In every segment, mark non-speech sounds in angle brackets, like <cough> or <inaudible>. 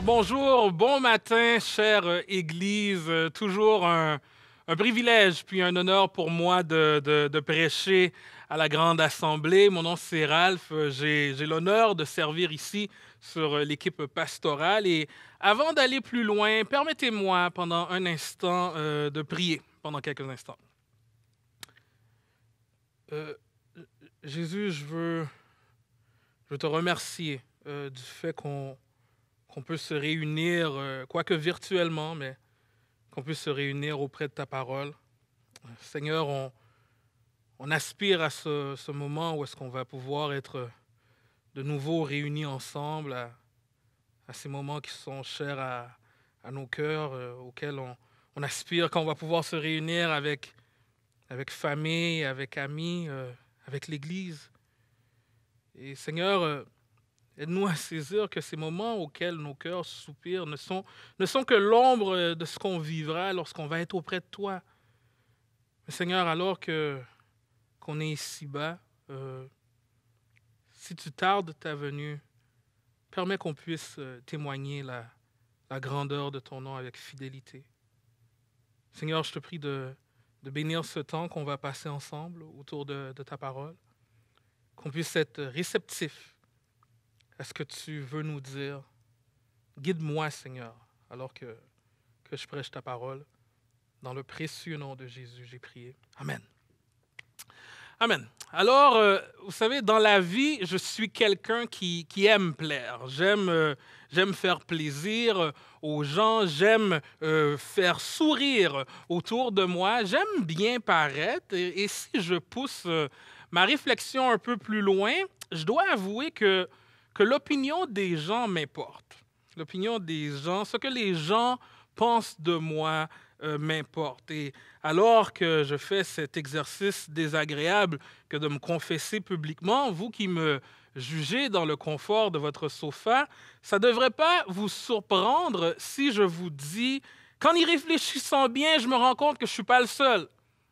bonjour, bon matin, chère euh, Église. Euh, toujours un, privilège puis un honneur pour moi de, prêcher à la Grande Assemblée. Mon nom c'est Ralph. Euh, j'ai l'honneur de servir ici sur l'équipe pastorale. Et avant d'aller plus loin, permettez-moi pendant un instant de prier, pendant quelques instants. Jésus, je veux, je te remercier du fait qu'on qu'on peut se réunir, euh, quoique virtuellement, mais qu'on puisse se réunir auprès de ta parole. Seigneur, on, on aspire à ce, ce moment où est-ce qu'on va pouvoir être de nouveau réunis ensemble à, ces moments qui sont chers à, à nos cœurs, euh, auxquels on, on aspire, qu'on va pouvoir se réunir avec, avec famille, avec amis, euh, avec l'Église. Et Seigneur, Aide-nous à saisir que ces moments auxquels nos cœurs soupirent ne sont, ne sont que l'ombre euh, de ce qu'on vivra lorsqu'on va être auprès de toi. Seigneur, alors que qu'on est ici bas, euh, si tu tardes ta venue, permets qu'on puisse euh, témoigner la, grandeur de ton nom avec fidélité. Seigneur, je te prie de, bénir ce temps qu'on va passer ensemble autour de, de ta parole, qu'on puisse être réceptif est-ce que tu veux nous dire Guide-moi, Seigneur, alors que, que je prêche ta parole. Dans le précieux nom de Jésus, j'ai prié. Amen. Amen. Alors, euh, vous savez, dans la vie, je suis quelqu'un qui, qui, aime plaire. J'aime euh, j'aime faire plaisir aux gens, j'aime euh, faire sourire autour de moi, j'aime bien paraître. et, si je pousse ma réflexion un peu plus loin, je dois avouer que que l'opinion des gens m'importe. L'opinion des gens, ce que les gens pensent de moi euh, m'importe. Et alors que je fais cet exercice désagréable que de me confesser publiquement, vous qui me jugez dans le confort de votre sofa, ça ne devrait pas vous surprendre si je vous dis qu'en y réfléchissant bien, je me rends compte que je ne suis pas le seul.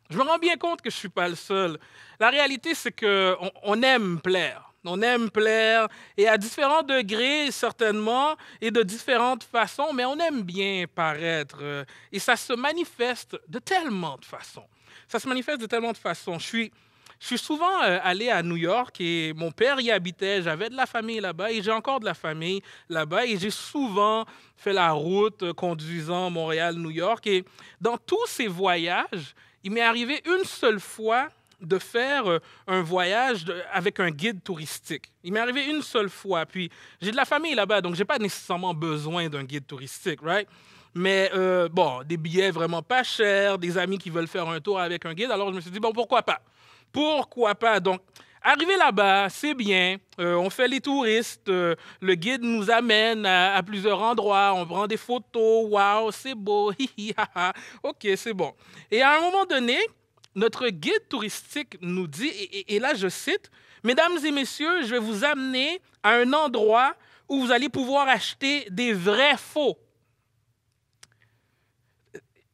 Je me rends bien compte que je ne suis pas le seul. La réalité, c'est qu'on on aime plaire. On aime plaire, et à différents degrés certainement, et de différentes façons, mais on aime bien paraître. Euh, et ça se manifeste de tellement de façons. Ça se manifeste de tellement de façons. Je suis, je suis souvent euh, allé à New York et mon père y habitait, j'avais de la famille là-bas et j'ai encore de la famille là-bas et j'ai souvent fait la route euh, conduisant Montréal-New York. Et dans tous ces voyages, il m'est arrivé une seule fois de faire euh, un voyage avec un guide touristique. Il m'est arrivé une seule fois, puis j'ai de la famille là-bas, donc je n'ai pas nécessairement besoin d'un guide touristique, right? Mais euh, bon, des billets vraiment pas chers, des amis qui veulent faire un tour avec un guide, alors je me suis dit, bon, pourquoi pas? Pourquoi pas? Donc, arriver là-bas, c'est bien, euh, on fait les touristes, le guide nous amène à, plusieurs endroits, on prend des photos, waouh, c'est beau, <laughs> hi, ok, c'est bon. Et à un moment donné, notre guide touristique nous dit, et, là je cite, Mesdames et messieurs, je vais vous amener à un endroit où vous allez pouvoir acheter des vrais faux.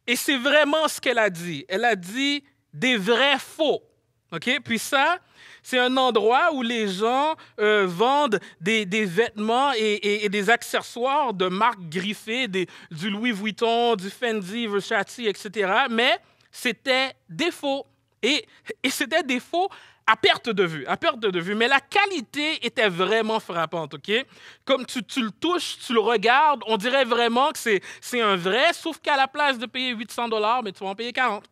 Et c'est vraiment ce qu'elle a dit. Elle a dit des vrais faux. OK? Puis ça, c'est un endroit où les gens euh, vendent des, vêtements et, des accessoires de marques griffées, du Louis Vuitton, du Fendi, Versace, etc. Mais c'était défaut, Et, c'était défaut à perte de vue, à perte de vue. Mais la qualité était vraiment frappante, OK? Comme tu, le touches, tu le regardes, on dirait vraiment que c'est, un vrai, sauf qu'à la place de payer 800 dollars, mais tu vas en payer 40,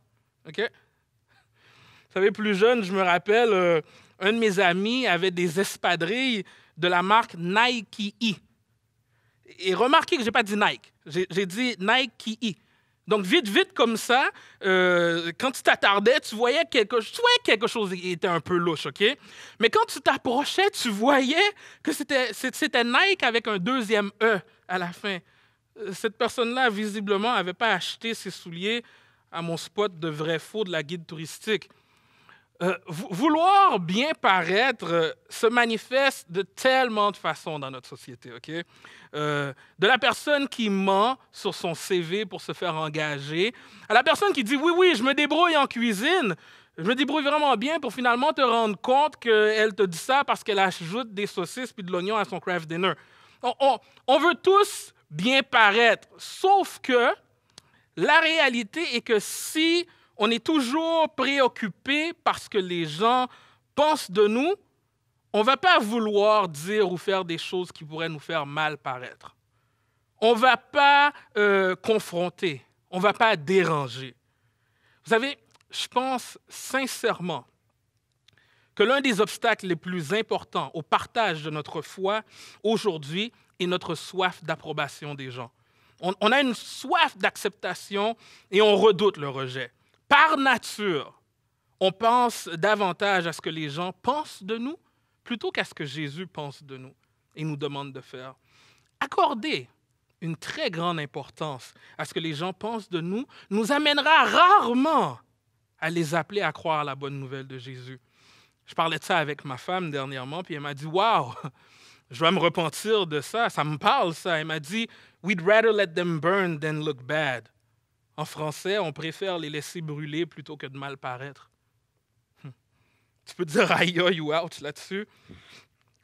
OK? Vous savez, plus jeune, je me rappelle, euh, un de mes amis avait des espadrilles de la marque Nike E. Et remarquez que je n'ai pas dit Nike, j'ai, j'ai dit Nike E. Donc, vite, vite, comme ça, euh, quand tu t'attardais, tu voyais quelque, tu voyais quelque chose qui était un peu louche, OK? Mais quand tu t'approchais, tu voyais que c'était, c'était Nike avec un deuxième E à la fin. Euh, cette personne-là, visiblement, n'avait pas acheté ses souliers à mon spot de vrai-faux de la guide touristique. Euh, vouloir bien paraître euh, se manifeste de tellement de façons dans notre société. ok euh, de la personne qui ment sur son CV pour se faire engager, à la personne qui dit oui, oui, je me débrouille en cuisine, je me débrouille vraiment bien pour finalement te rendre compte qu'elle te dit ça parce qu'elle ajoute des saucisses puis de l'oignon à son craft dinner. on veut tous bien paraître, sauf que la réalité est que si on est toujours préoccupé parce que les gens pensent de nous, on ne va pas vouloir dire ou faire des choses qui pourraient nous faire mal paraître. On ne va pas euh, confronter, on ne va pas déranger. Vous savez, je pense sincèrement que l'un des obstacles les plus importants au partage de notre foi aujourd'hui est notre soif d'approbation des gens. on, a une soif d'acceptation et on redoute le rejet par nature, on pense davantage à ce que les gens pensent de nous plutôt qu'à ce que Jésus pense de nous et nous demande de faire. Accorder une très grande importance à ce que les gens pensent de nous nous amènera rarement à les appeler à croire la bonne nouvelle de Jésus. Je parlais de ça avec ma femme dernièrement, puis elle m'a dit Waouh, je vais me repentir de ça, ça me parle ça. Elle m'a dit We'd rather let them burn than look bad. En français, on préfère les laisser brûler plutôt que de mal paraître. Hum. Tu peux dire aïe aïe ou out là-dessus.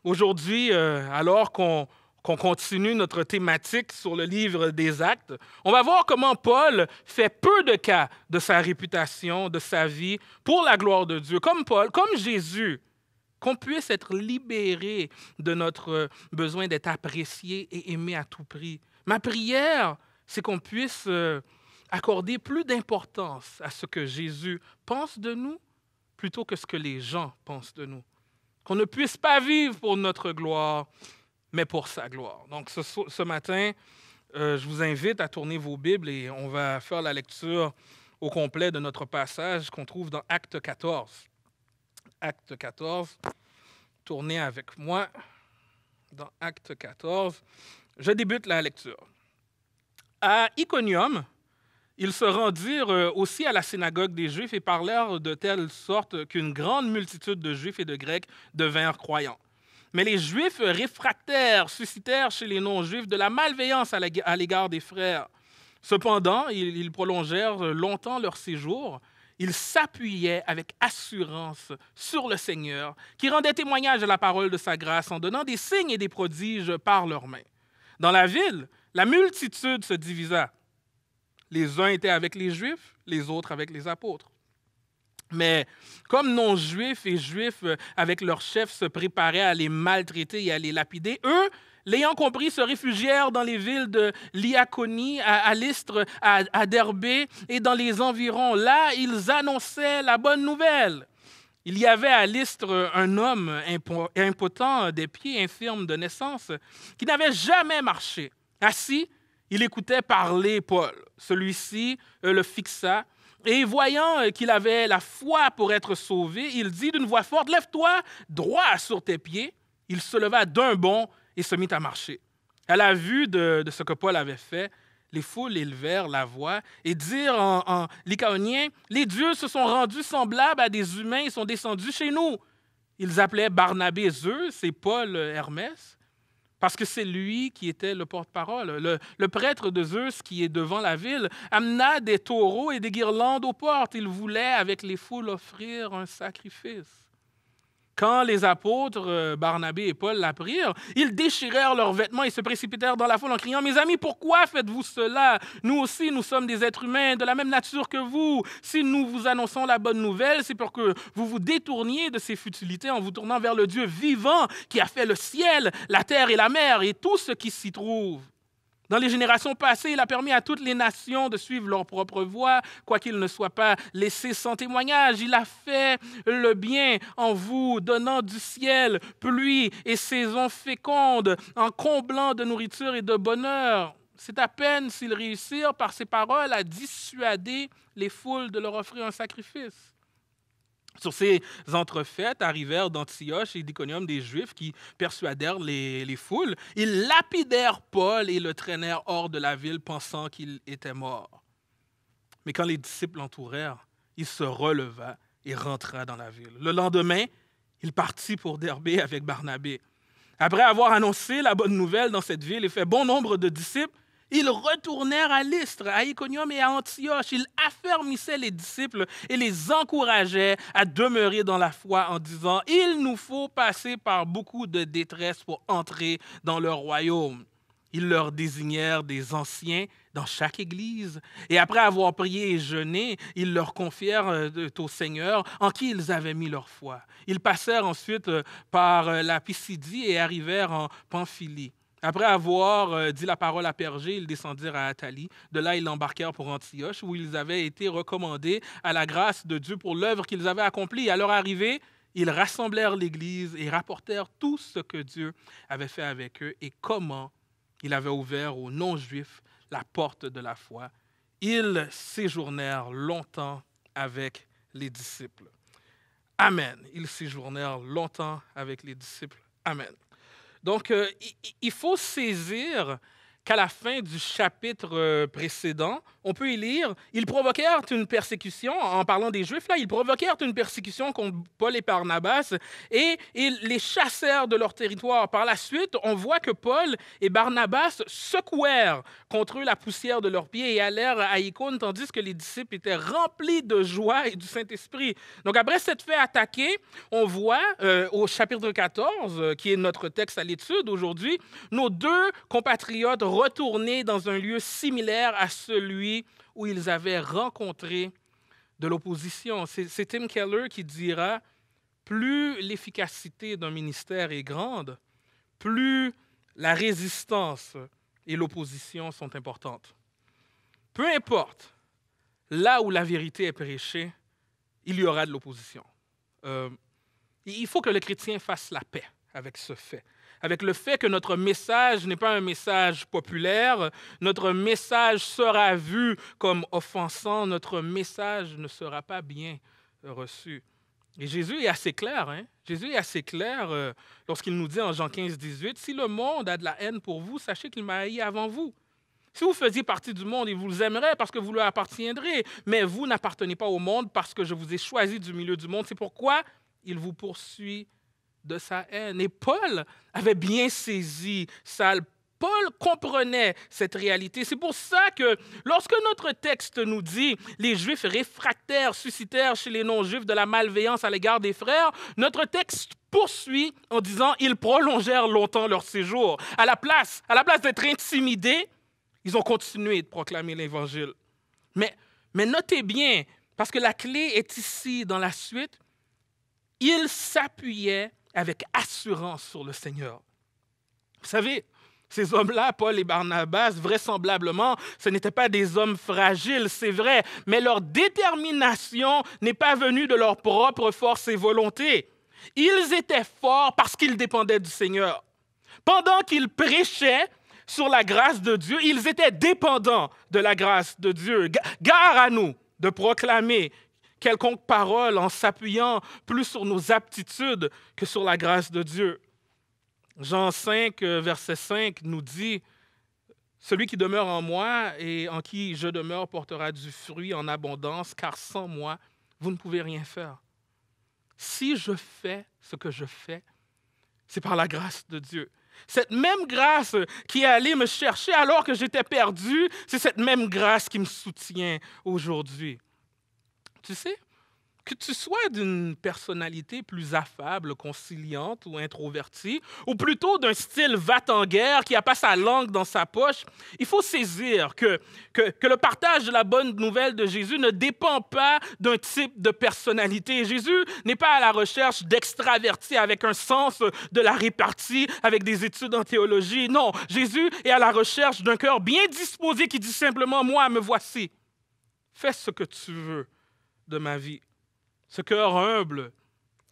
Aujourd'hui, euh, alors qu'on qu'on continue notre thématique sur le livre des actes, on va voir comment Paul fait peu de cas de sa réputation, de sa vie, pour la gloire de Dieu, comme Paul, comme Jésus, qu'on puisse être libéré de notre besoin d'être apprécié et aimé à tout prix. Ma prière, c'est qu'on puisse euh, accorder plus d'importance à ce que Jésus pense de nous plutôt que ce que les gens pensent de nous. Qu'on ne puisse pas vivre pour notre gloire, mais pour sa gloire. Donc ce, matin, euh, je vous invite à tourner vos Bibles et on va faire la lecture au complet de notre passage qu'on trouve dans Acte 14. Acte 14, tournez avec moi dans Acte 14. Je débute la lecture. À Iconium, ils se rendirent euh, aussi à la synagogue des Juifs et parlèrent de telle sorte qu'une grande multitude de Juifs et de Grecs devinrent croyants. Mais les Juifs réfractaires suscitèrent chez les non-Juifs de la malveillance à l'égard des frères. Cependant, ils prolongèrent longtemps leur séjour. Ils s'appuyaient avec assurance sur le Seigneur, qui rendait témoignage à la parole de sa grâce en donnant des signes et des prodiges par leurs mains. Dans la ville, la multitude se divisa. Les uns étaient avec les Juifs, les autres avec les apôtres. Mais comme non-juifs et juifs euh, avec leurs chefs se préparaient à les maltraiter et à les lapider, eux, l'ayant compris, se réfugièrent dans les villes de Lyaconie, à, Listre, à, Derbé et dans les environs. Là, ils annonçaient la bonne nouvelle. Il y avait à Listre un homme impotent des pieds, infirmes de naissance, qui n'avait jamais marché. Assis, il écoutait parler Paul. Celui-ci euh, le fixa et voyant euh, qu'il avait la foi pour être sauvé, il dit d'une voix forte, Lève-toi droit sur tes pieds. Il se leva d'un bond et se mit à marcher. À la vue de, ce que Paul avait fait, les foules élevèrent la voix et dirent en, en lycaonien, Les dieux se sont rendus semblables à des humains Ils sont descendus chez nous. Ils appelaient Barnabé Zeus et Paul euh, Hermès, parce que c'est lui qui était le porte-parole. Le, prêtre de Zeus, qui est devant la ville, amena des taureaux et des guirlandes aux portes. Il voulait, avec les foules, offrir un sacrifice. Quand les apôtres euh, Barnabé et Paul l'apprirent, ils déchirèrent leurs vêtements et se précipitèrent dans la foule en criant Mes amis, pourquoi faites-vous cela Nous aussi, nous sommes des êtres humains de la même nature que vous. Si nous vous annonçons la bonne nouvelle, c'est pour que vous vous détourniez de ces futilités en vous tournant vers le Dieu vivant qui a fait le ciel, la terre et la mer et tout ce qui s'y trouve. Dans les générations passées, il a permis à toutes les nations de suivre leur propre voie, quoiqu'il ne soit pas laissé sans témoignage. Il a fait le bien en vous donnant du ciel, pluie et saisons fécondes, en comblant de nourriture et de bonheur. C'est à peine s'ils réussirent par ses paroles à dissuader les foules de leur offrir un sacrifice. Sur ces entrefaites arrivèrent d'Antioche et d'Iconium des Juifs qui persuadèrent les, foules. Ils lapidèrent Paul et le traînèrent hors de la ville pensant qu'il était mort. Mais quand les disciples l'entourèrent, il se releva et rentra dans la ville. Le lendemain, il partit pour Derbé avec Barnabé. Après avoir annoncé la bonne nouvelle dans cette ville et fait bon nombre de disciples, ils retournèrent à Lystre, à Iconium et à Antioche. Ils affermissaient les disciples et les encourageaient à demeurer dans la foi en disant, Il nous faut passer par beaucoup de détresse pour entrer dans leur royaume. Ils leur désignèrent des anciens dans chaque église. Et après avoir prié et jeûné, ils leur confièrent euh, au Seigneur en qui ils avaient mis leur foi. Ils passèrent ensuite euh, par euh, la Pisidie et arrivèrent en Pamphylie. Après avoir euh, dit la parole à Pergé, ils descendirent à Athalie. De là, ils embarquèrent pour Antioche, où ils avaient été recommandés à la grâce de Dieu pour l'œuvre qu'ils avaient accomplie. À leur arrivée, ils rassemblèrent l'Église et rapportèrent tout ce que Dieu avait fait avec eux et comment il avait ouvert aux non-juifs la porte de la foi. Ils séjournèrent longtemps avec les disciples. Amen. Ils séjournèrent longtemps avec les disciples. Amen. Donc, euh, il faut saisir qu'à la fin du chapitre euh, précédent, on peut y lire Ils provoquèrent une persécution, en parlant des Juifs, là, ils provoquèrent une persécution contre Paul et Barnabas et ils les chassèrent de leur territoire. Par la suite, on voit que Paul et Barnabas secouèrent contre eux la poussière de leurs pieds et allèrent à Icône, tandis que les disciples étaient remplis de joie et du Saint-Esprit. Donc, après s'être fait attaquer, on voit euh, au chapitre 14, euh, qui est notre texte à l'étude aujourd'hui, nos deux compatriotes retourner dans un lieu similaire à celui où ils avaient rencontré de l'opposition. C'est Tim Keller qui dira, plus l'efficacité d'un ministère est grande, plus la résistance et l'opposition sont importantes. Peu importe, là où la vérité est prêchée, il y aura de l'opposition. Euh, il faut que le chrétien fasse la paix avec ce fait avec le fait que notre message n'est pas un message populaire, notre message sera vu comme offensant, notre message ne sera pas bien reçu. Et Jésus est assez clair, hein? Jésus est assez clair euh, lorsqu'il nous dit en Jean 15, 18, Si le monde a de la haine pour vous, sachez qu'il m'a haï avant vous. Si vous faisiez partie du monde, il vous aimerait parce que vous lui appartiendrez, mais vous n'appartenez pas au monde parce que je vous ai choisi du milieu du monde. C'est pourquoi il vous poursuit de sa haine. Et Paul avait bien saisi ça. Paul comprenait cette réalité. C'est pour ça que lorsque notre texte nous dit les Juifs réfractaires suscitèrent chez les non-Juifs de la malveillance à l'égard des frères, notre texte poursuit en disant ils prolongèrent longtemps leur séjour. À la place, à la place d'être intimidés, ils ont continué de proclamer l'Évangile. Mais, mais notez bien, parce que la clé est ici dans la suite, ils s'appuyaient avec assurance sur le Seigneur. Vous savez, ces hommes-là, Paul et Barnabas, vraisemblablement, ce n'étaient pas des hommes fragiles, c'est vrai, mais leur détermination n'est pas venue de leur propre force et volonté. Ils étaient forts parce qu'ils dépendaient du Seigneur. Pendant qu'ils prêchaient sur la grâce de Dieu, ils étaient dépendants de la grâce de Dieu. Gare à nous de proclamer quelconque parole en s'appuyant plus sur nos aptitudes que sur la grâce de Dieu. Jean 5, euh, verset 5 nous dit, Celui qui demeure en moi et en qui je demeure portera du fruit en abondance, car sans moi, vous ne pouvez rien faire. Si je fais ce que je fais, c'est par la grâce de Dieu. Cette même grâce qui est allée me chercher alors que j'étais perdu, c'est cette même grâce qui me soutient aujourd'hui. Tu sais, que tu sois d'une personnalité plus affable, conciliante ou introvertie, ou plutôt d'un style va-t-en-guerre qui n'a pas sa langue dans sa poche, il faut saisir que, que, que le partage de la bonne nouvelle de Jésus ne dépend pas d'un type de personnalité. Jésus n'est pas à la recherche d'extravertis avec un sens de la répartie, avec des études en théologie. Non, Jésus est à la recherche d'un cœur bien disposé qui dit simplement, moi, me voici. Fais ce que tu veux de ma vie. Ce cœur humble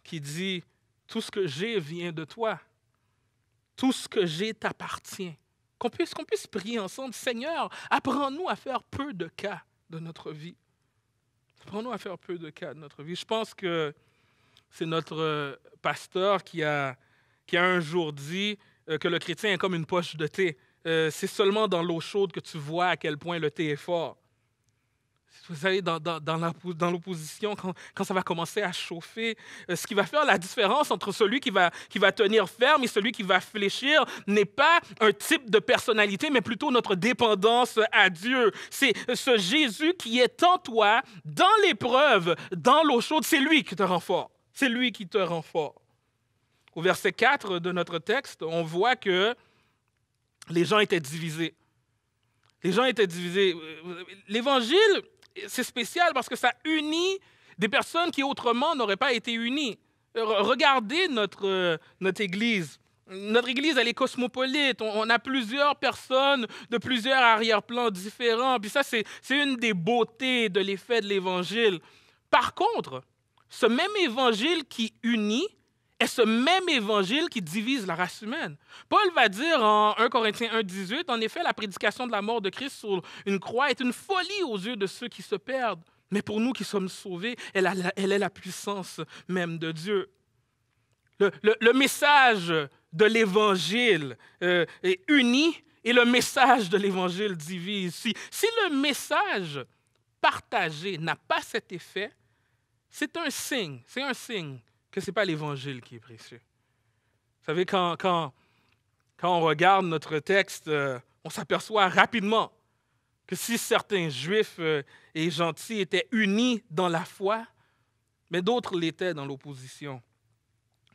qui dit, tout ce que j'ai vient de toi, tout ce que j'ai t'appartient. Qu'on puisse, qu'on puisse prier ensemble, Seigneur, apprends-nous à faire peu de cas de notre vie. Apprends-nous à faire peu de cas de notre vie. Je pense que c'est notre euh, pasteur qui a, qui a un jour dit euh, que le chrétien est comme une poche de thé. Euh, c'est seulement dans l'eau chaude que tu vois à quel point le thé est fort. Vous savez, dans, dans l'opposition, quand, ça va commencer à chauffer, euh, ce qui va faire la différence entre celui qui va, qui va tenir ferme et celui qui va fléchir n'est pas un type de personnalité, mais plutôt notre dépendance à Dieu. C'est euh, ce Jésus qui est en toi, dans l'épreuve, dans l'eau chaude, c'est lui qui te rend fort. C'est lui qui te rend fort. Au verset 4 de notre texte, on voit que les gens étaient divisés. Les gens étaient divisés. Euh, l'évangile c'est spécial parce que ça unit des personnes qui autrement n'auraient pas été unies. Euh, regardez notre, euh, notre Église. Notre Église, elle est cosmopolite. On, a plusieurs personnes de plusieurs arrière-plans différents. Puis ça, c'est une des beautés de l'effet de l'Évangile. Par contre, ce même Évangile qui unit est ce même évangile qui divise la race humaine. Paul va dire en 1 Corinthiens 1, 18, En effet, la prédication de la mort de Christ sur une croix est une folie aux yeux de ceux qui se perdent. Mais pour nous qui sommes sauvés, elle, elle est la puissance même de Dieu. Le, message de l'Évangile euh, est uni et le message de l'Évangile divise. si le message partagé n'a pas cet effet, c'est un signe, c'est un signe que ce n'est pas l'Évangile qui est précieux. Vous savez, quand, quand, on regarde notre texte, euh, on s'aperçoit rapidement que si certains juifs euh, et gentils étaient unis dans la foi, mais d'autres l'étaient dans l'opposition.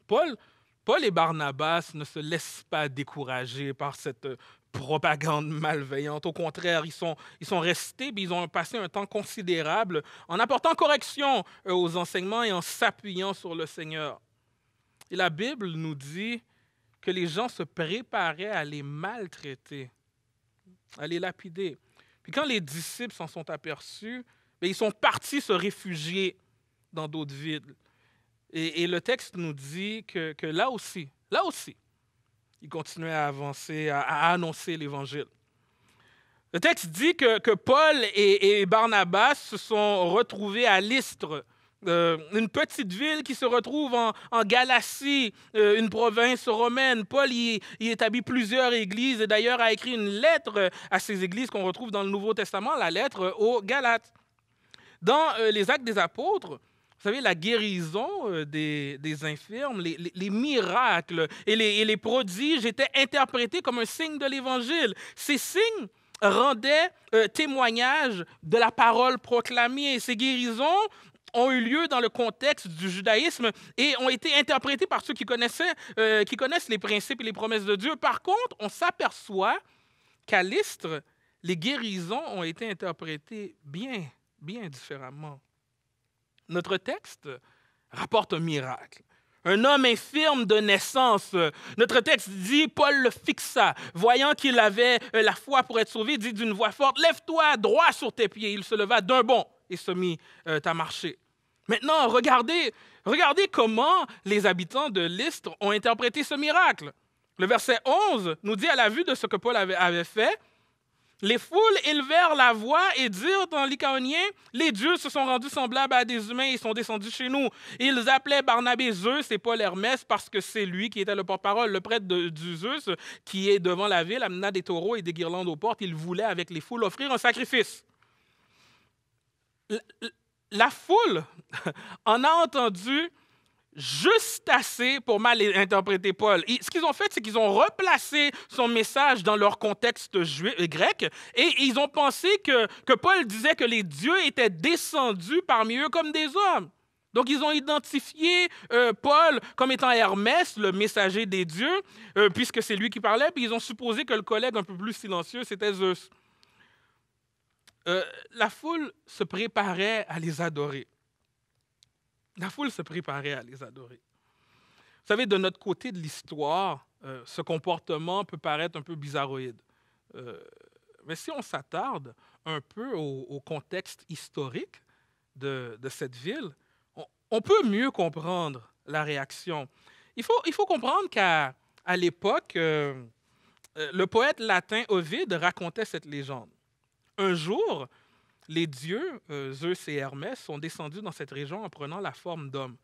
Paul, Paul et Barnabas ne se laissent pas décourager par cette euh, propagande malveillante. Au contraire, ils sont, ils sont restés, mais ils ont passé un temps considérable en apportant correction euh, aux enseignements et en s'appuyant sur le Seigneur. Et la Bible nous dit que les gens se préparaient à les maltraiter, à les lapider. Puis quand les disciples s'en sont aperçus, mais ben, ils sont partis se réfugier dans d'autres villes. Et, le texte nous dit que, que, là aussi, là aussi, il continuait à avancer, à, annoncer l'Évangile. Le texte dit que, que Paul et, Barnabas se sont retrouvés à Lystre, euh, une petite ville qui se retrouve en, en Galatie, euh, une province romaine. Paul y, établit plusieurs églises et d'ailleurs a écrit une lettre à ces églises qu'on retrouve dans le Nouveau Testament, la lettre aux Galates. Dans euh, les actes des apôtres, vous savez, la guérison euh, des, infirmes, les, miracles et les, prodiges étaient interprétés comme un signe de l'Évangile. Ces signes rendaient euh, témoignage de la parole proclamée. Ces guérisons ont eu lieu dans le contexte du judaïsme et ont été interprétées par ceux qui, connaissaient, euh, qui connaissent les principes et les promesses de Dieu. Par contre, on s'aperçoit qu'à l'Istre, les guérisons ont été interprétées bien, bien différemment notre texte rapporte un miracle. Un homme infirme de naissance. Notre texte dit, Paul le fixa, voyant qu'il avait euh, la foi pour être sauvé, dit d'une voix forte, Lève-toi droit sur tes pieds. Il se leva d'un bond et se mit euh, à marcher. Maintenant, regardez, regardez comment les habitants de l'Istre ont interprété ce miracle. Le verset 11 nous dit, à la vue de ce que Paul avait fait, les foules élevèrent la voix et dirent dans lycaonien Les dieux se sont rendus semblables à des humains ils sont descendus chez nous. Ils appelaient Barnabé Zeus et Paul Hermès parce que c'est lui qui était le porte-parole. Le prêtre de, Zeus, qui est devant la ville, amena des taureaux et des guirlandes aux portes. Il voulait, avec les foules, offrir un sacrifice. la foule <laughs> en a entendu juste assez pour mal interpréter Paul. ce qu'ils ont fait, c'est qu'ils ont replacé son message dans leur contexte euh, grec et ils ont pensé que, Paul disait que les dieux étaient descendus parmi eux comme des hommes. Donc, ils ont identifié euh, Paul comme étant Hermès, le messager des dieux, euh, puisque c'est lui qui parlait, puis ils ont supposé que le collègue un peu plus silencieux, c'était Zeus. la foule se préparait à les adorer. La foule se préparait à les adorer. Vous savez, de notre côté de l'histoire, euh, ce comportement peut paraître un peu bizarroïde. Euh, mais si on s'attarde un peu au, contexte historique de, cette ville, on, peut mieux comprendre la réaction. Il faut, comprendre qu'à l'époque, euh, le poète latin Ovid racontait cette légende. Un jour, les dieux, euh, Zeus et Hermès, sont descendus dans cette région en prenant la forme d'hommes.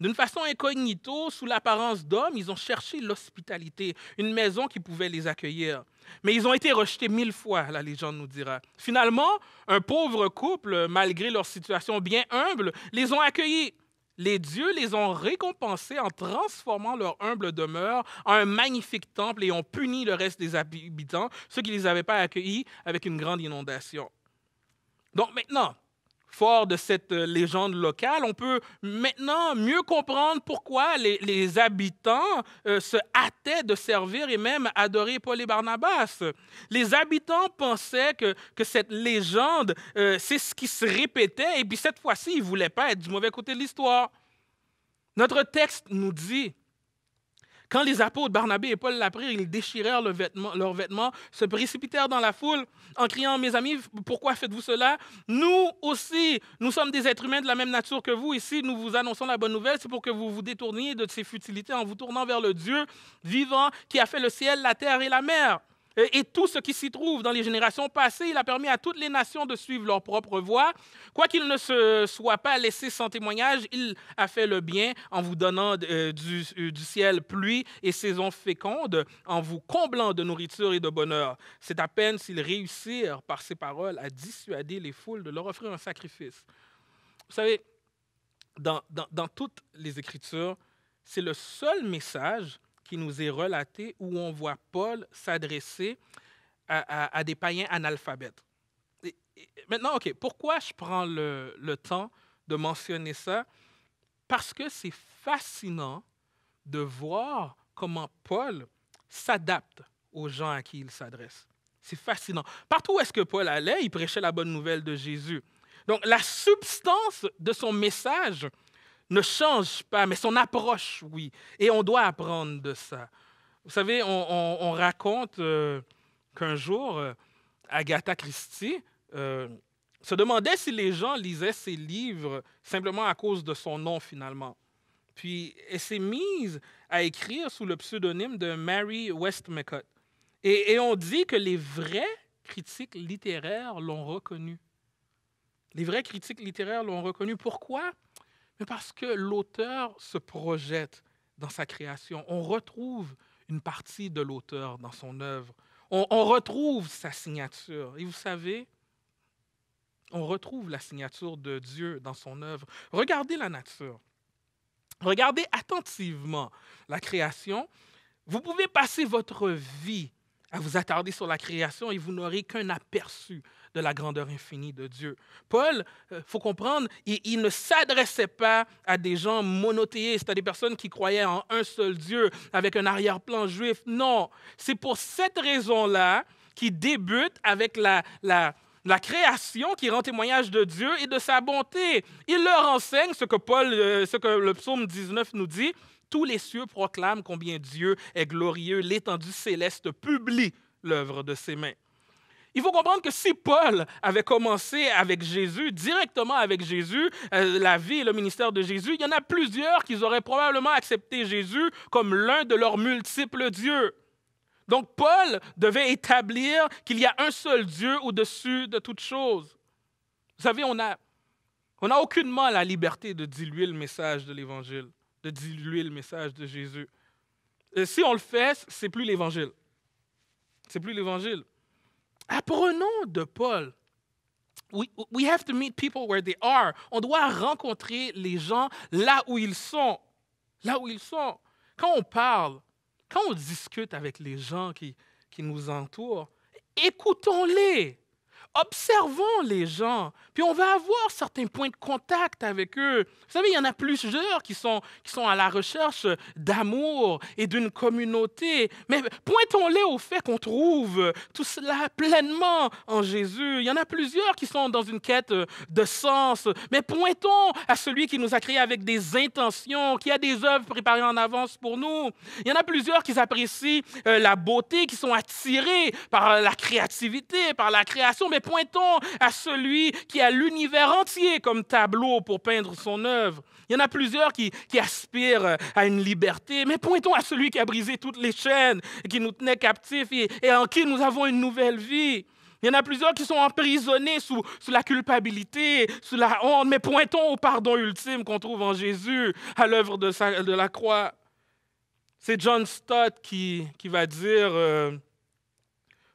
D'une façon incognito, sous l'apparence d'hommes, ils ont cherché l'hospitalité, une maison qui pouvait les accueillir. Mais ils ont été rejetés mille fois, la légende nous dira. Finalement, un pauvre couple, malgré leur situation bien humble, les ont accueillis. Les dieux les ont récompensés en transformant leur humble demeure en un magnifique temple et ont puni le reste des habitants, ceux qui ne les avaient pas accueillis, avec une grande inondation. Donc maintenant, fort de cette euh, légende locale, on peut maintenant mieux comprendre pourquoi les, habitants euh, se hâtaient de servir et même adorer Paul et Barnabas. Les habitants pensaient que, que cette légende, euh, c'est ce qui se répétait, et puis cette fois-ci, ils ne voulaient pas être du mauvais côté de l'histoire. Notre texte nous dit, quand les apôtres Barnabé et Paul l'apprirent, ils déchirèrent leurs vêtements, se précipitèrent dans la foule en criant Mes amis, pourquoi faites-vous cela Nous aussi, nous sommes des êtres humains de la même nature que vous. Ici, nous vous annonçons la bonne nouvelle. C'est pour que vous vous détourniez de ces futilités en vous tournant vers le Dieu vivant qui a fait le ciel, la terre et la mer et tout ce qui s'y trouve dans les générations passées. Il a permis à toutes les nations de suivre leur propre voie. qu'il ne se soit pas laissé sans témoignage, il a fait le bien en vous donnant euh, euh, du, ciel pluie et saison féconde, en vous comblant de nourriture et de bonheur. C'est à peine s'ils réussirent par ces paroles à dissuader les foules de leur offrir un sacrifice. Vous savez, dans, dans toutes les Écritures, c'est le seul message qui nous est relaté où on voit Paul s'adresser à, des païens analphabètes. Et, maintenant, OK, pourquoi je prends le, le temps de mentionner ça? Parce que c'est fascinant de voir comment Paul s'adapte aux gens à qui il s'adresse. C'est fascinant. Partout où est-ce que Paul allait, il prêchait la bonne nouvelle de Jésus. Donc la substance de son message ne change pas, mais son approche, oui. Et on doit apprendre de ça. Vous savez, on, raconte euh, qu'un jour, euh, Agatha Christie euh, se demandait si les gens lisaient ses livres simplement à cause de son nom, finalement. Puis elle s'est mise à écrire sous le pseudonyme de Mary Westmacott. Et, et on dit que les vrais critiques littéraires l'ont reconnue. Les vrais critiques littéraires l'ont reconnue. Pourquoi? mais parce que l'auteur se projette dans sa création. On retrouve une partie de l'auteur dans son œuvre. On, retrouve sa signature. Et vous savez, on retrouve la signature de Dieu dans son œuvre. Regardez la nature. Regardez attentivement la création. Vous pouvez passer votre vie à vous attarder sur la création et vous n'aurez qu'un aperçu de la grandeur infinie de Dieu. Paul, euh, faut comprendre, il, ne s'adressait pas à des gens monothéistes, à des personnes qui croyaient en un seul Dieu avec un arrière-plan juif. Non, c'est pour cette raison-là qu'il débute avec la, la, la création qui rend témoignage de Dieu et de sa bonté. Il leur enseigne ce que, Paul, euh, ce que le psaume 19 nous dit. Tous les cieux proclament combien Dieu est glorieux, l'étendue céleste publie l'œuvre de ses mains. Il faut comprendre que si Paul avait commencé avec Jésus, directement avec Jésus, euh, la vie et le ministère de Jésus, il y en a plusieurs qui auraient probablement accepté Jésus comme l'un de leurs multiples dieux. Donc Paul devait établir qu'il y a un seul Dieu au-dessus de toute chose. Vous savez, on a, on n'a aucunement la liberté de diluer le message de l'Évangile, de diluer le message de Jésus. Euh, si on le fait, c'est plus l'Évangile. C'est plus l'Évangile. Apprenons de Paul. We, have to meet people where they are. On doit rencontrer les gens là où ils sont. Là où ils sont. Quand on parle, quand on discute avec les gens qui, qui nous entourent, écoutons-les observons les gens, puis on va avoir certains points de contact avec eux. Vous savez, il y en a plusieurs qui sont, qui sont à la recherche d'amour et d'une communauté, mais pointons-les au fait qu'on trouve tout cela pleinement en Jésus. Il y en a plusieurs qui sont dans une quête de sens, mais pointons à celui qui nous a créés avec des intentions, qui a des œuvres préparées en avance pour nous. Il y en a plusieurs qui apprécient euh, la beauté, qui sont attirés par la créativité, par la création, mais pointons à celui qui a l'univers entier comme tableau pour peindre son œuvre. Il y en a plusieurs qui, aspirent à une liberté, mais pointons à celui qui a brisé toutes les chaînes, qui nous tenait captifs et, en qui nous avons une nouvelle vie. Il y en a plusieurs qui sont emprisonnés sous, la culpabilité, sous la honte, mais pointons au pardon ultime qu'on trouve en Jésus, à l'œuvre de, la croix. C'est John Stott qui, va dire, euh,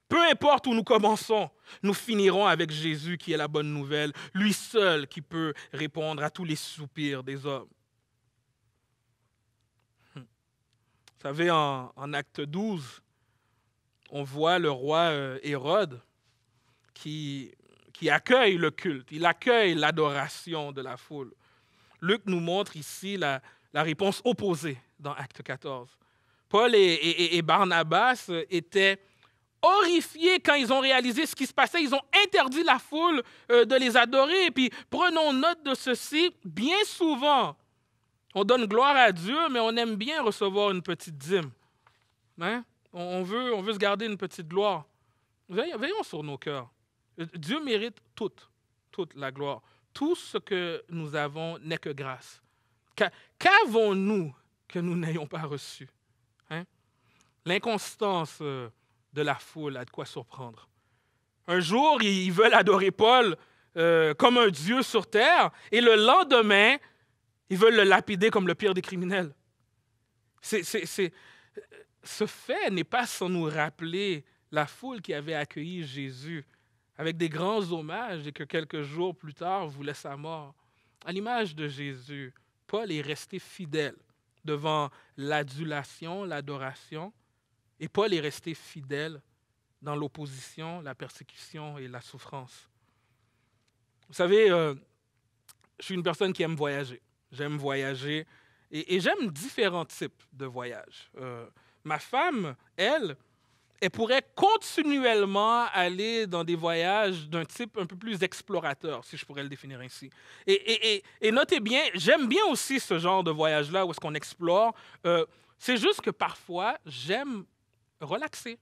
peu importe où nous commençons, nous finirons avec Jésus qui est la bonne nouvelle, lui seul qui peut répondre à tous les soupirs des hommes. Hum. Vous savez, en, acte 12, on voit le roi euh, Hérode qui, qui accueille le culte, il accueille l'adoration de la foule. Luc nous montre ici la, réponse opposée dans Acte 14. Paul et Barnabas étaient horrifiés quand ils ont réalisé ce qui se passait. Ils ont interdit la foule euh, de les adorer. Et puis, prenons note de ceci. Bien souvent, on donne gloire à Dieu, mais on aime bien recevoir une petite dîme. Hein? On, veut, on veut se garder une petite gloire. Veillons sur nos cœurs. Euh, Dieu mérite toute, toute la gloire. Tout ce que nous avons n'est que grâce. Qu'avons-nous que nous n'ayons pas reçu? Hein? L'inconstance, euh, de la foule a de quoi surprendre. Un jour, ils veulent adorer Paul euh, comme un dieu sur terre, et le lendemain, ils veulent le lapider comme le pire des criminels. Ce fait n'est pas sans nous rappeler la foule qui avait accueilli Jésus avec des grands hommages et que quelques jours plus tard voulait sa mort. À l'image de Jésus, Paul est resté fidèle devant l'adulation, l'adoration, et Paul est resté fidèle dans l'opposition, la persécution et la souffrance. Vous savez, euh, je suis une personne qui aime voyager. J'aime voyager et, j'aime différents types de voyages. Euh, ma femme, elle, elle pourrait continuellement aller dans des voyages d'un type un peu plus explorateur, si je pourrais le définir ainsi. Et, notez bien, j'aime bien aussi ce genre de voyage-là où est-ce qu'on explore. Euh, c'est juste que parfois, j'aime relaxer.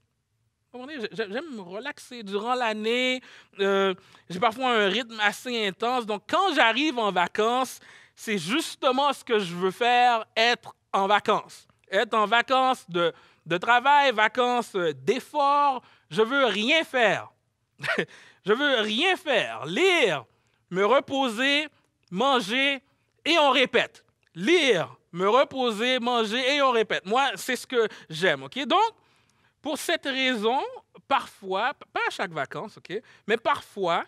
J'aime me relaxer durant l'année. Euh, j'ai parfois un rythme assez intense. Donc, quand j'arrive en vacances, c'est justement ce que je veux faire, être en vacances. Être en vacances de, de travail, vacances euh, d'effort. Je veux rien faire. <laughs> je veux rien faire. Lire, me reposer, manger, et on répète. Lire, me reposer, manger, et on répète. Moi, c'est ce que j'aime. OK? Donc, pour cette raison, parfois, pas à chaque vacances, OK, mais parfois,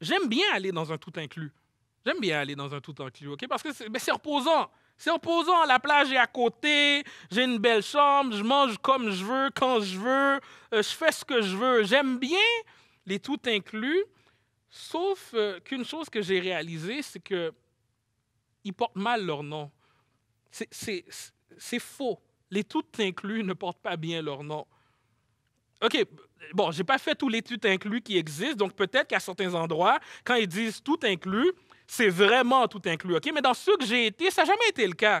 j'aime bien aller dans un tout inclus. J'aime bien aller dans un tout inclus, OK, parce que c'est reposant. C'est reposant. la plage est à côté, j'ai une belle chambre, je mange comme je veux, quand je veux, euh, je fais ce que je veux. J'aime bien les tout inclus, sauf euh, qu'une chose que j'ai réalisée, c'est que ils portent mal leur nom. C'est faux. Les tout inclus ne portent pas bien leur nom. OK, bon, j'ai pas fait tous les tout inclus qui existent, donc peut-être qu'à certains endroits, quand ils disent tout inclus, c'est vraiment tout inclus, OK? Mais dans ceux que j'ai été, ça n'a jamais été le cas.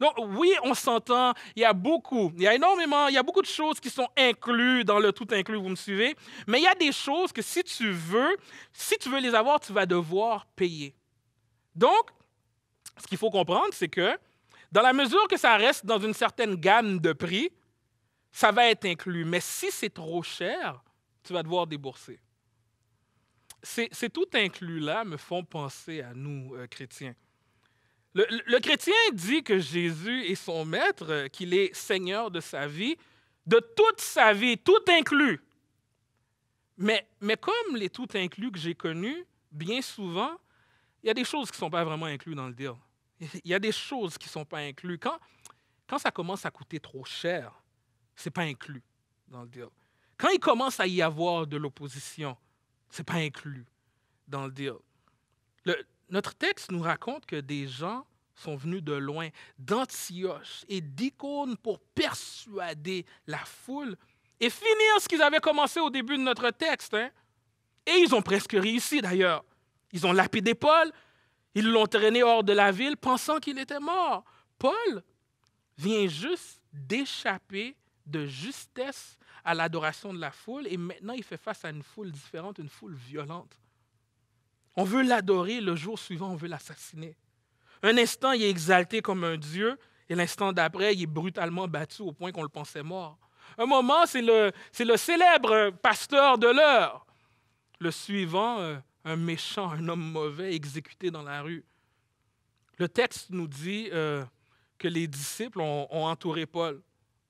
Donc oui, on s'entend, il y a beaucoup, il y a énormément, il y a beaucoup de choses qui sont incluses dans le tout inclus, vous me suivez, mais il y a des choses que si tu veux, si tu veux les avoir, tu vas devoir payer. Donc, ce qu'il faut comprendre, c'est que dans la mesure que ça reste dans une certaine gamme de prix, ça va être inclus. Mais si c'est trop cher, tu vas devoir débourser. Ces tout inclus-là me font penser à nous, euh, chrétiens. Le, chrétien dit que Jésus est son maître, euh, qu'il est seigneur de sa vie, de toute sa vie, tout inclus. Mais, comme les tout inclus que j'ai connus, bien souvent, il y a des choses qui ne sont pas vraiment incluses dans le deal. Il y a des choses qui ne sont pas incluses. Quand, quand ça commence à coûter trop cher, ce n'est pas inclus dans le deal. Quand il commence à y avoir de l'opposition, ce pas inclus dans le deal. notre texte nous raconte que des gens sont venus de loin, d'Antioche et d'Icône pour persuader la foule et finir ce qu'ils avaient commencé au début de notre texte. Hein. Et ils ont presque réussi d'ailleurs. Ils ont lapidé Paul, ils l'ont traîné hors de la ville pensant qu'il était mort. Paul vient juste d'échapper de justesse à l'adoration de la foule, et maintenant il fait face à une foule différente, une foule violente. On veut l'adorer, le jour suivant, on veut l'assassiner. Un instant, il est exalté comme un dieu, et l'instant d'après, il est brutalement battu au point qu'on le pensait mort. Un moment, c'est le, célèbre pasteur de l'heure. Le suivant, euh, un méchant, un homme mauvais exécuté dans la rue. Le texte nous dit euh, que les disciples ont entouré Paul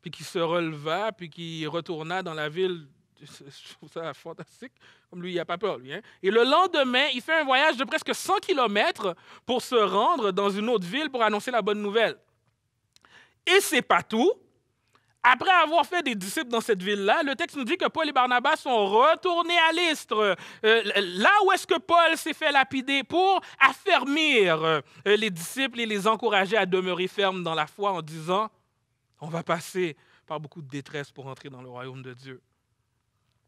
puis qui se releva, puis qui retourna dans la ville. Je trouve ça fantastique. Comme lui, il a pas peur, lui. Hein. Et le lendemain, il fait un voyage de presque 100 km pour se rendre dans une autre ville pour annoncer la bonne nouvelle. Et c'est pas tout. Après avoir fait des disciples dans cette ville-là, le texte nous dit que Paul et Barnabas sont retournés à l'Istre, euh, là où est-ce que Paul s'est fait lapider pour affermir euh, les disciples et les encourager à demeurer fermes dans la foi en disant on va passer par beaucoup de détresse pour entrer dans le royaume de Dieu.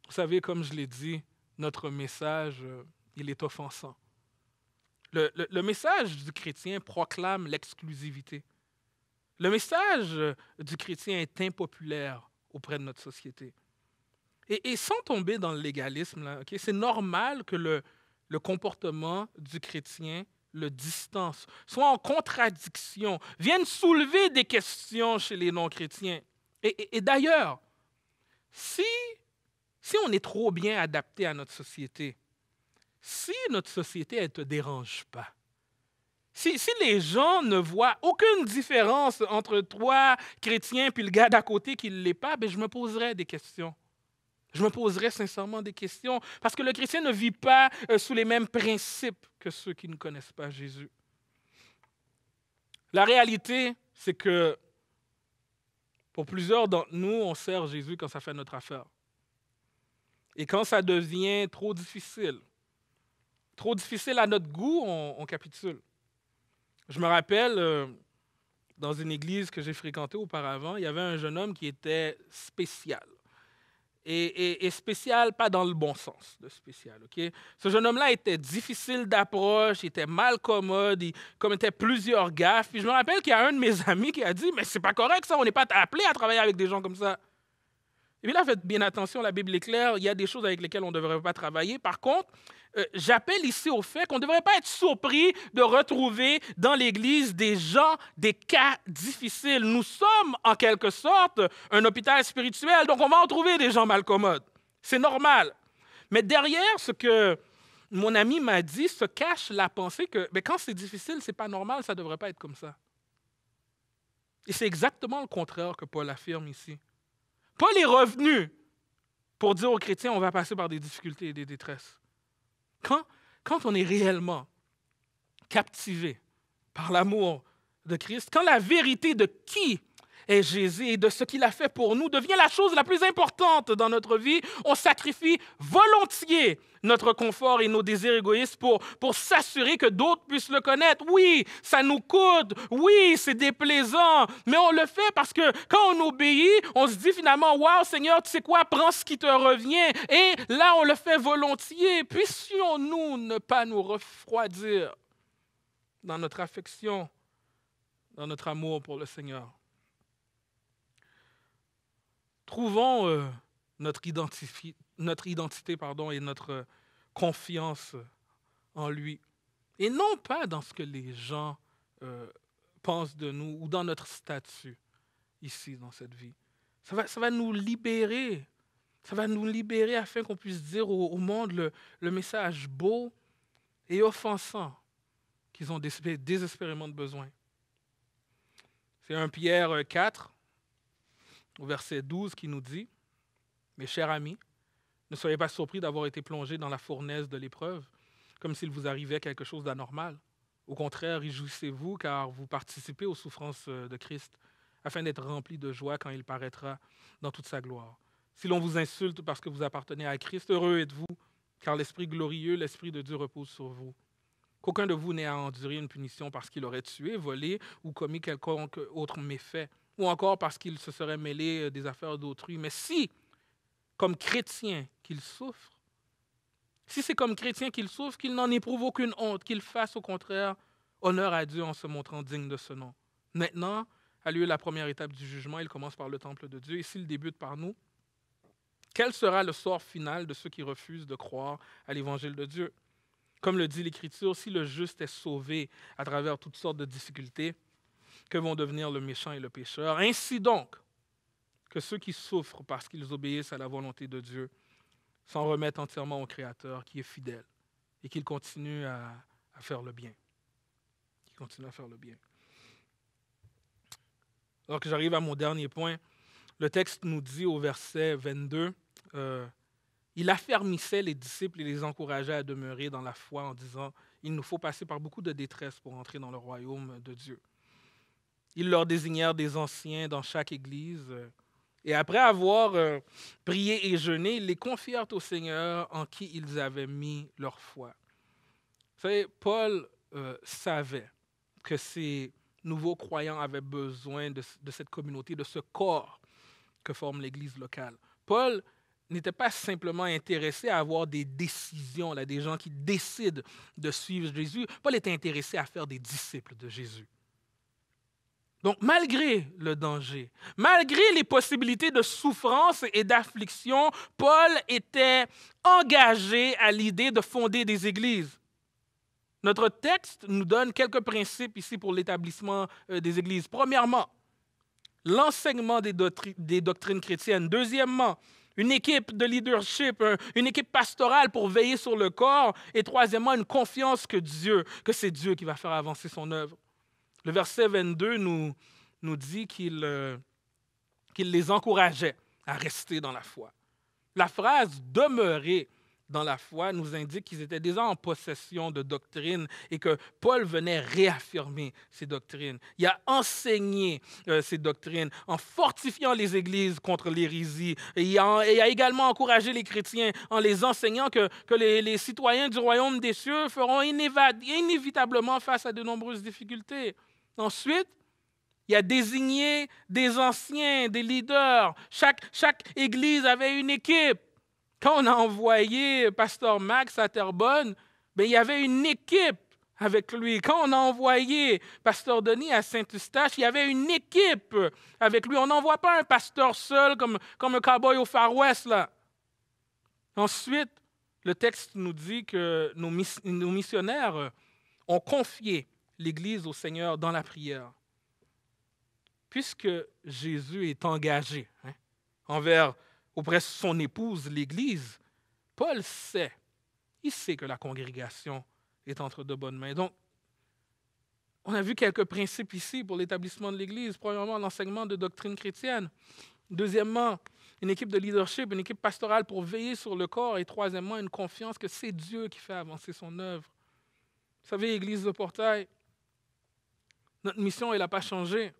Vous savez, comme je l'ai dit, notre message, euh, il est offensant. Le, message du chrétien proclame l'exclusivité. Le message euh, du chrétien est impopulaire auprès de notre société. Et, sans tomber dans le légalisme, c'est normal que le, le comportement du chrétien le distance, soit en contradiction, viennent soulever des questions chez les non-chrétiens. Et, d'ailleurs, si, si on est trop bien adapté à notre société, si notre société ne te dérange pas, si, les gens ne voient aucune différence entre toi, chrétien, puis le gars d'à côté qui ne l'est pas, ben je me poserai des questions. Je me poserais sincèrement des questions parce que le chrétien ne vit pas euh, sous les mêmes principes que ceux qui ne connaissent pas Jésus. La réalité, c'est que pour plusieurs d'entre nous, on sert Jésus quand ça fait notre affaire. Et quand ça devient trop difficile, trop difficile à notre goût, on, capitule. Je me rappelle, euh, dans une église que j'ai fréquentée auparavant, il y avait un jeune homme qui était spécial et, spécial, pas dans le bon sens de spécial. ok Ce jeune homme-là était difficile d'approche, il était mal commode, il commettait plusieurs gaffes. Puis je me rappelle qu'il y a un de mes <laughs> amis qui a dit Mais c'est pas correct ça, on n'est pas appelé à travailler avec des gens comme ça. Et puis là, faites bien attention, la Bible est claire, il y a des choses avec lesquelles on ne devrait pas travailler. Par contre, euh, j'appelle ici au fait qu'on ne devrait pas être surpris de retrouver dans l'Église des gens, des cas difficiles. Nous sommes en quelque sorte un hôpital spirituel, donc on va en trouver des gens malcommodes. C'est normal. Mais derrière ce que mon ami m'a dit se cache la pensée que mais quand c'est difficile, ce n'est pas normal, ça ne devrait pas être comme ça. Et c'est exactement le contraire que Paul affirme ici. Paul est revenu pour dire aux chrétiens, on va passer par des difficultés et des détresses. Quand, on est réellement captivé par l'amour de Christ, quand la vérité de qui et Jésus de ce qu'il a fait pour nous devient la chose la plus importante dans notre vie. On sacrifie volontiers notre confort et nos désirs égoïstes pour, pour s'assurer que d'autres puissent le connaître. Oui, ça nous coûte, oui, c'est déplaisant, mais on le fait parce que quand on obéit, on se dit finalement, waouh, Seigneur, tu sais quoi, prends ce qui te revient. Et là, on le fait volontiers. Puissions-nous ne pas nous refroidir dans notre affection, dans notre amour pour le Seigneur. Trouvons euh, notre, notre, identité pardon, et notre euh, confiance euh, en lui. Et non pas dans ce que les gens pensent de nous ou dans notre statut ici dans cette vie. Ça va, ça va nous libérer. Ça va nous libérer afin qu'on puisse dire au, monde le, le, message beau et offensant qu'ils ont désespérément besoin. C'est un Pierre 4, au verset 12 qui nous dit, Mes chers amis, ne soyez pas surpris d'avoir été plongés dans la fournaise de l'épreuve, comme s'il vous arrivait quelque chose d'anormal. Au contraire, réjouissez-vous car vous participez aux souffrances euh, de Christ, afin d'être remplis de joie quand il paraîtra dans toute sa gloire. Si l'on vous insulte parce que vous appartenez à Christ, heureux êtes-vous, car l'Esprit glorieux, l'Esprit de Dieu repose sur vous. Qu'aucun de vous n'ait à endurer une punition parce qu'il aurait tué, volé ou commis quelconque autre méfait ou encore parce qu'il se serait mêlé euh, des affaires d'autrui. Mais si, comme chrétien, qu'il souffre, si c'est comme chrétien qu'il souffre, qu'il n'en éprouve aucune honte, qu'il fasse au contraire honneur à Dieu en se montrant digne de ce nom. Maintenant a lieu la première étape du jugement, il commence par le temple de Dieu, et s'il débute par nous, quel sera le sort final de ceux qui refusent de croire à l'évangile de Dieu Comme le dit l'Écriture, si le juste est sauvé à travers toutes sortes de difficultés, que vont devenir le méchant et le pécheur. Ainsi donc, que ceux qui souffrent parce qu'ils obéissent à la volonté de Dieu s'en remettent entièrement au Créateur qui est fidèle et qu'il continue à, faire le bien. Qui continue à faire le bien. Alors que j'arrive à mon dernier point, le texte nous dit au verset 22, euh, il affermissait les disciples et les encourageait à demeurer dans la foi en disant, il nous faut passer par beaucoup de détresse pour entrer dans le royaume de Dieu. Ils leur désignèrent des anciens dans chaque église. Et après avoir euh, prié et jeûné, ils les confièrent au Seigneur en qui ils avaient mis leur foi. Vous savez, Paul euh, savait que ces nouveaux croyants avaient besoin de, de cette communauté, de ce corps que forme l'Église locale. Paul n'était pas simplement intéressé à avoir des décisions, là, des gens qui décident de suivre Jésus. Paul était intéressé à faire des disciples de Jésus. Donc, malgré le danger, malgré les possibilités de souffrance et d'affliction, Paul était engagé à l'idée de fonder des églises. Notre texte nous donne quelques principes ici pour l'établissement euh, des églises. Premièrement, l'enseignement des, doctrines, chrétiennes. Deuxièmement, une équipe de leadership, une équipe pastorale pour veiller sur le corps. Et troisièmement, une confiance que Dieu, que c'est Dieu qui va faire avancer son œuvre. Le verset 22 nous, nous dit euh, qu'il les encourageait à rester dans la foi. La phrase demeurer dans la foi nous indique qu'ils étaient déjà en possession de doctrines et que Paul venait réaffirmer ces doctrines. Il a enseigné euh, ces doctrines en fortifiant les églises contre l'hérésie. et a également encouragé les chrétiens en les enseignant que, que les, citoyens du royaume des cieux feront inévitablement face à de nombreuses difficultés. Ensuite, il a désigné des anciens, des leaders. Chaque, église avait une équipe. Quand on a envoyé Pasteur Max à Terrebonne, ben, il y avait une équipe avec lui. Quand on a envoyé Pasteur Denis à Saint-Eustache, il y avait une équipe avec lui. On n'envoie pas un pasteur seul comme, comme un cowboy au Far West. Là. Ensuite, le texte nous dit que nos missionnaires ont confié l'Église au Seigneur dans la prière. Puisque Jésus est engagé hein, envers, auprès de son épouse, l'Église, Paul sait, il sait que la congrégation est entre de bonnes mains. Donc, on a vu quelques principes ici pour l'établissement de l'Église. Premièrement, l'enseignement de doctrine chrétienne. Deuxièmement, une équipe de leadership, une équipe pastorale pour veiller sur le corps. Et troisièmement, une confiance que c'est Dieu qui fait avancer son œuvre. Vous savez, Église de Portail, notre mission, elle n'a pas changé.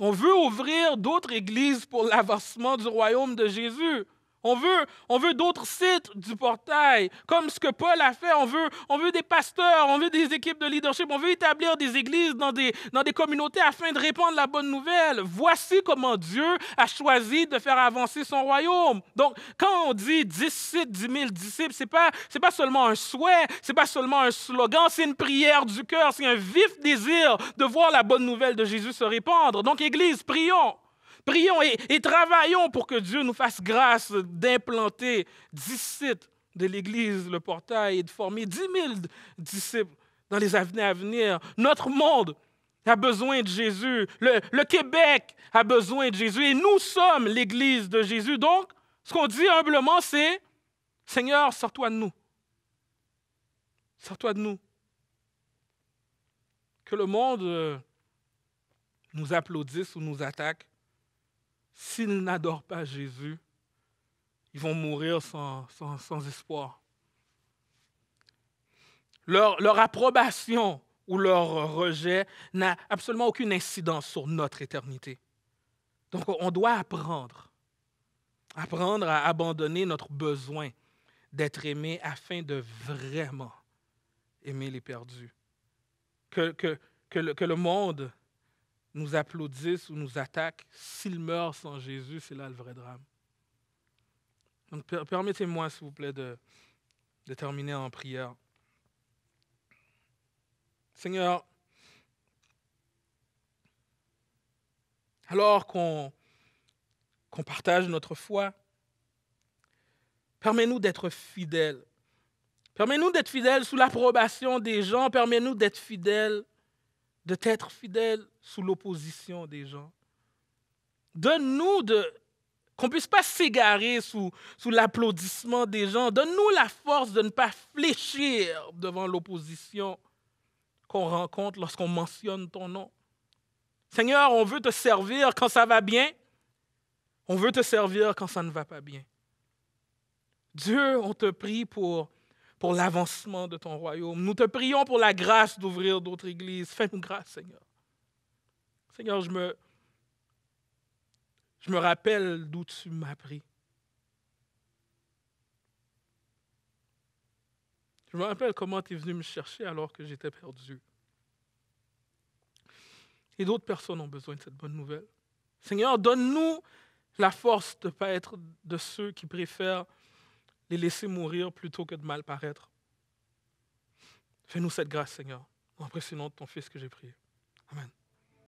On veut ouvrir d'autres églises pour l'avancement du royaume de Jésus. On veut, on veut d'autres sites du portail, comme ce que Paul a fait. On veut, on veut des pasteurs, on veut des équipes de leadership, on veut établir des églises dans des, dans des communautés afin de répandre la bonne nouvelle. Voici comment Dieu a choisi de faire avancer son royaume. Donc, quand on dit 10 sites, 10 000 disciples, ce n'est pas, c'est pas seulement un souhait, ce n'est pas seulement un slogan, c'est une prière du cœur, c'est un vif désir de voir la bonne nouvelle de Jésus se répandre. Donc, Église, prions. Prions et, travaillons pour que Dieu nous fasse grâce d'implanter dix sites de l'Église, le portail, et de former dix mille disciples dans les années à venir. Notre monde a besoin de Jésus. le Québec a besoin de Jésus. Et nous sommes l'Église de Jésus. Donc, ce qu'on dit humblement, c'est Seigneur, sors-toi de nous. Sors-toi de nous. Que le monde euh, nous applaudisse ou nous attaque, s'ils n'adorent pas Jésus, ils vont mourir sans, sans, espoir. Leur, leur, approbation ou leur rejet n'a absolument aucune incidence sur notre éternité. Donc on doit apprendre, apprendre à abandonner notre besoin d'être aimé afin de vraiment aimer les perdus. Que, que, que le monde nous applaudissent ou nous attaquent, s'ils meurent sans Jésus, c'est là le vrai drame. Donc permettez-moi, s'il vous plaît, de, terminer en prière. Seigneur, alors qu'on partage notre foi, permets-nous d'être fidèles. Permets-nous d'être fidèles sous l'approbation des gens. Permets-nous d'être fidèles de t'être fidèle sous l'opposition des gens. Donne-nous de qu'on ne puisse pas s'égarer sous, sous l'applaudissement des gens. Donne-nous la force de ne pas fléchir devant l'opposition qu'on rencontre lorsqu'on mentionne ton nom. Seigneur, on veut te servir quand ça va bien. On veut te servir quand ça ne va pas bien. Dieu, on te prie pour pour l'avancement de ton royaume. Nous te prions pour la grâce d'ouvrir d'autres églises. Fais-nous grâce, Seigneur. Seigneur, je me, je me rappelle d'où tu m'as pris. Je me rappelle comment tu es venu me chercher alors que j'étais perdu. Et d'autres personnes ont besoin de cette bonne nouvelle. Seigneur, donne-nous la force de ne pas être de ceux qui préfèrent les laisser mourir plutôt que de mal paraître. Fais-nous cette grâce, Seigneur, en impressionnant ton Fils que j'ai prié. Amen.